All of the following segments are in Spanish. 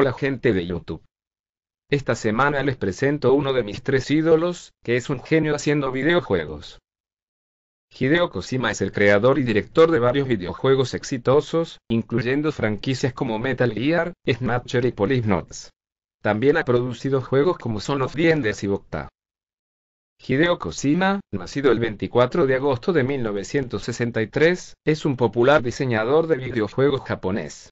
Hola gente de YouTube. Esta semana les presento uno de mis tres ídolos, que es un genio haciendo videojuegos. Hideo Kojima es el creador y director de varios videojuegos exitosos, incluyendo franquicias como Metal Gear, Snatcher y Polygnots. También ha producido juegos como Son of the y Bokta. Hideo Kojima, nacido el 24 de agosto de 1963, es un popular diseñador de videojuegos japonés.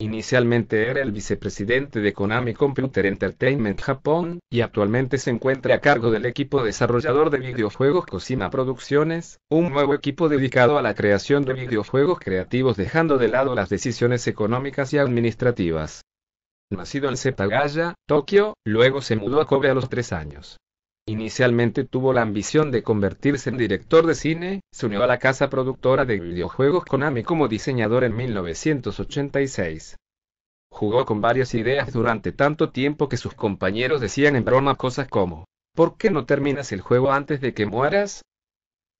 Inicialmente era el vicepresidente de Konami Computer Entertainment Japón, y actualmente se encuentra a cargo del equipo desarrollador de videojuegos Cocina Producciones, un nuevo equipo dedicado a la creación de videojuegos creativos dejando de lado las decisiones económicas y administrativas. Nacido en Setagaya, Tokio, luego se mudó a Kobe a los tres años. Inicialmente tuvo la ambición de convertirse en director de cine, se unió a la casa productora de videojuegos Konami como diseñador en 1986. Jugó con varias ideas durante tanto tiempo que sus compañeros decían en broma cosas como, ¿por qué no terminas el juego antes de que mueras?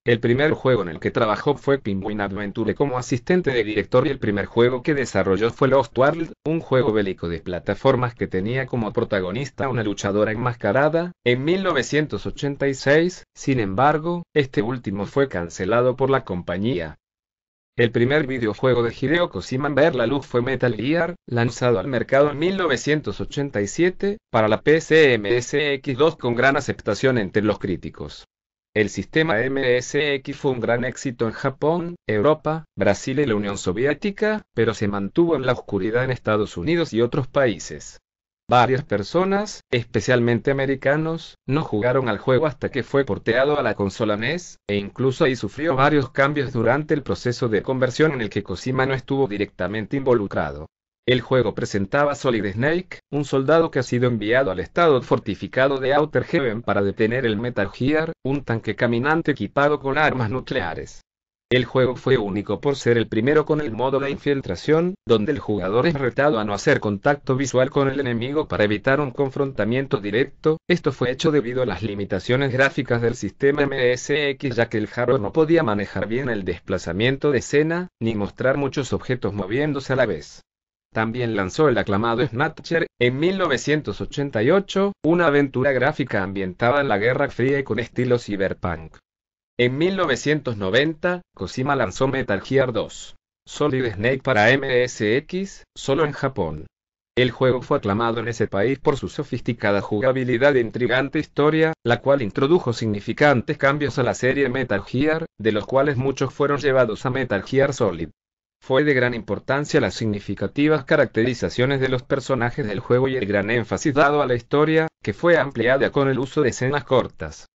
El primer juego en el que trabajó fue Penguin Adventure como asistente de director y el primer juego que desarrolló fue Lost World, un juego bélico de plataformas que tenía como protagonista una luchadora enmascarada. En 1986, sin embargo, este último fue cancelado por la compañía. El primer videojuego de Hideo Kojima en ver la luz fue Metal Gear, lanzado al mercado en 1987, para la PC MSX2 con gran aceptación entre los críticos. El sistema MSX fue un gran éxito en Japón, Europa, Brasil y la Unión Soviética, pero se mantuvo en la oscuridad en Estados Unidos y otros países. Varias personas, especialmente americanos, no jugaron al juego hasta que fue porteado a la consola NES, e incluso ahí sufrió varios cambios durante el proceso de conversión en el que Cosima no estuvo directamente involucrado. El juego presentaba Solid Snake, un soldado que ha sido enviado al estado fortificado de Outer Heaven para detener el Metal Gear, un tanque caminante equipado con armas nucleares. El juego fue único por ser el primero con el modo de infiltración, donde el jugador es retado a no hacer contacto visual con el enemigo para evitar un confrontamiento directo, esto fue hecho debido a las limitaciones gráficas del sistema MSX ya que el hardware no podía manejar bien el desplazamiento de escena, ni mostrar muchos objetos moviéndose a la vez. También lanzó el aclamado Snatcher, en 1988, una aventura gráfica ambientada en la Guerra Fría y con estilo cyberpunk. En 1990, Kojima lanzó Metal Gear 2. Solid Snake para MSX, solo en Japón. El juego fue aclamado en ese país por su sofisticada jugabilidad e intrigante historia, la cual introdujo significantes cambios a la serie Metal Gear, de los cuales muchos fueron llevados a Metal Gear Solid. Fue de gran importancia las significativas caracterizaciones de los personajes del juego y el gran énfasis dado a la historia, que fue ampliada con el uso de escenas cortas.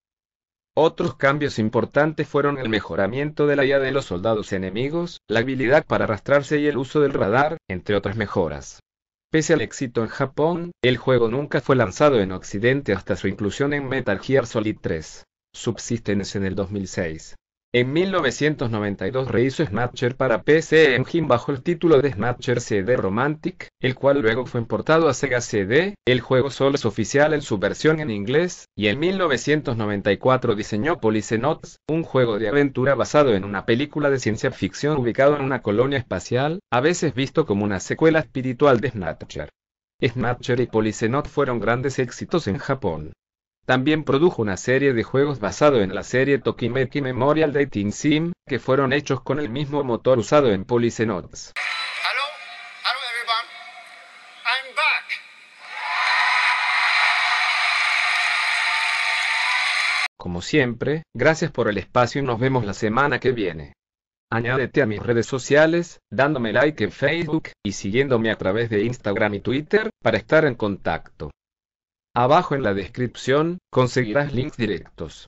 Otros cambios importantes fueron el mejoramiento de la IA de los soldados enemigos, la habilidad para arrastrarse y el uso del radar, entre otras mejoras. Pese al éxito en Japón, el juego nunca fue lanzado en Occidente hasta su inclusión en Metal Gear Solid 3. Subsistence en el 2006. En 1992 rehizo Snatcher para PC Engine bajo el título de Snatcher CD Romantic, el cual luego fue importado a Sega CD, el juego solo es oficial en su versión en inglés, y en 1994 diseñó Polisenot, un juego de aventura basado en una película de ciencia ficción ubicado en una colonia espacial, a veces visto como una secuela espiritual de Snatcher. Snatcher y Polisenot fueron grandes éxitos en Japón. También produjo una serie de juegos basado en la serie Tokimeki Memorial Dating Sim, que fueron hechos con el mismo motor usado en police Como siempre, gracias por el espacio y nos vemos la semana que viene. Añádete a mis redes sociales, dándome like en Facebook y siguiéndome a través de Instagram y Twitter para estar en contacto. Abajo en la descripción conseguirás links directos.